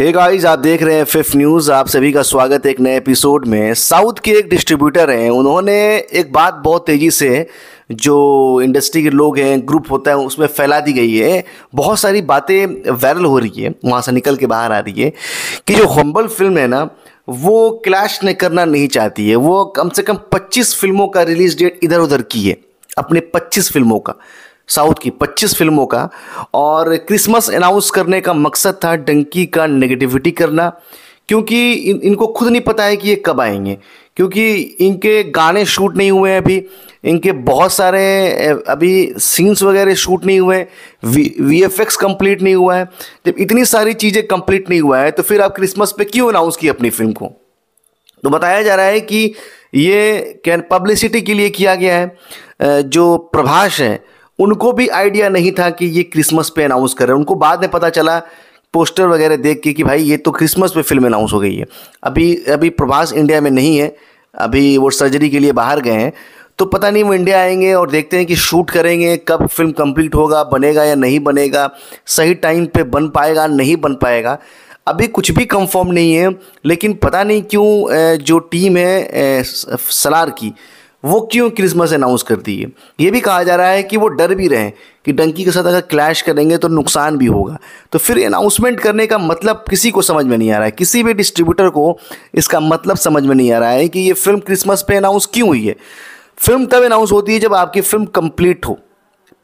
hey guys आप देख रहे हैं फिफ्थ न्यूज़ आप सभी का स्वागत है एक नए एपिसोड में साउथ के एक डिस्ट्रीब्यूटर हैं उन्होंने एक बात बहुत तेज़ी से जो इंडस्ट्री के लोग हैं ग्रुप होता है उसमें फैला दी गई है बहुत सारी बातें वायरल हो रही है वहाँ से निकल के बाहर आ रही है कि जो हम्बल फिल्म है ना वो क्लैश ने करना नहीं चाहती है वो कम से कम पच्चीस फिल्मों का रिलीज डेट इधर उधर की है अपने पच्चीस फिल्मों का साउथ की 25 फिल्मों का और क्रिसमस अनाउंस करने का मकसद था डंकी का नेगेटिविटी करना क्योंकि इन इनको खुद नहीं पता है कि ये कब आएंगे क्योंकि इनके गाने शूट नहीं हुए हैं अभी इनके बहुत सारे अभी सीन्स वगैरह शूट नहीं हुए V V F X complete नहीं हुआ है जब इतनी सारी चीज़ें कंप्लीट नहीं हुआ है तो फिर आप क्रिसमस पे क्यों अनाउंस की अपनी फिल्म को तो बताया जा रहा है कि ये कैन पब्लिसिटी के लिए किया गया है जो प्रभाष है उनको भी आइडिया नहीं था कि ये क्रिसमस पे अनाउंस कर रहे हैं उनको बाद में पता चला पोस्टर वगैरह देख के कि भाई ये तो क्रिसमस पे फिल्म अनाउंस हो गई है अभी अभी प्रभास इंडिया में नहीं है अभी वो सर्जरी के लिए बाहर गए हैं तो पता नहीं वो इंडिया आएंगे और देखते हैं कि शूट करेंगे कब फिल्म कंप्लीट होगा बनेगा या नहीं बनेगा सही टाइम पे बन पाएगा नहीं बन पाएगा अभी कुछ भी कंफर्म नहीं है लेकिन पता नहीं क्यों जो टीम है सलार की वो क्यों क्रिसमस अनाउंस कर दिए है ये भी कहा जा रहा है कि वो डर भी रहे कि डंकी के साथ अगर क्लैश करेंगे तो नुकसान भी होगा तो फिर अनाउंसमेंट करने का मतलब किसी को समझ में नहीं आ रहा है किसी भी डिस्ट्रीब्यूटर को इसका मतलब समझ में नहीं आ रहा है कि ये फिल्म क्रिसमस पे अनाउंस क्यों हुई है फिल्म तब अनाउंस होती है जब आपकी फिल्म कंप्लीट हो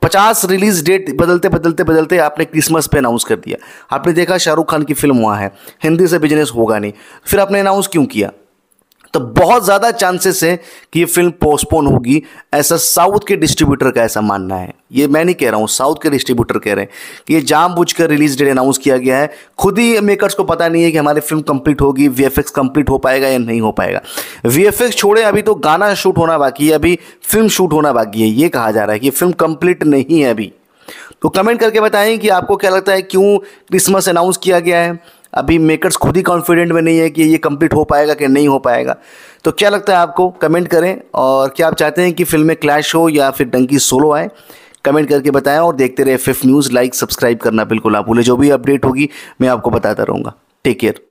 पचास रिलीज डेट बदलते बदलते बदलते आपने क्रिसमस पे अनाउंस कर दिया आपने देखा शाहरुख खान की फिल्म वहाँ है हिंदी से बिजनेस होगा नहीं फिर आपने अनाउंस क्यों किया तो बहुत ज़्यादा चांसेस है कि ये फिल्म पोस्टपोन होगी ऐसा साउथ के डिस्ट्रीब्यूटर का ऐसा मानना है ये मैं नहीं कह रहा हूँ साउथ के डिस्ट्रीब्यूटर कह रहे हैं कि ये जानबूझकर रिलीज डेट अनाउंस किया गया है खुद ही मेकर्स को पता नहीं है कि हमारी फिल्म कंप्लीट होगी वी कंप्लीट हो पाएगा या नहीं हो पाएगा वी छोड़े अभी तो गाना शूट होना बाकी है अभी फिल्म शूट होना बाकी है ये कहा जा रहा है कि फिल्म कंप्लीट नहीं है अभी तो कमेंट करके बताएं कि आपको क्या लगता है क्यों क्रिसमस अनाउंस किया गया है अभी मेकर्स खुद ही कॉन्फिडेंट में नहीं है कि ये कंप्लीट हो पाएगा कि नहीं हो पाएगा तो क्या लगता है आपको कमेंट करें और क्या आप चाहते हैं कि फिल्में क्लैश हो या फिर डंकी सोलो आए कमेंट करके बताएं और देखते रहे एफ न्यूज़ लाइक सब्सक्राइब करना बिल्कुल आप भूले जो भी अपडेट होगी मैं आपको बताता रहूँगा टेक केयर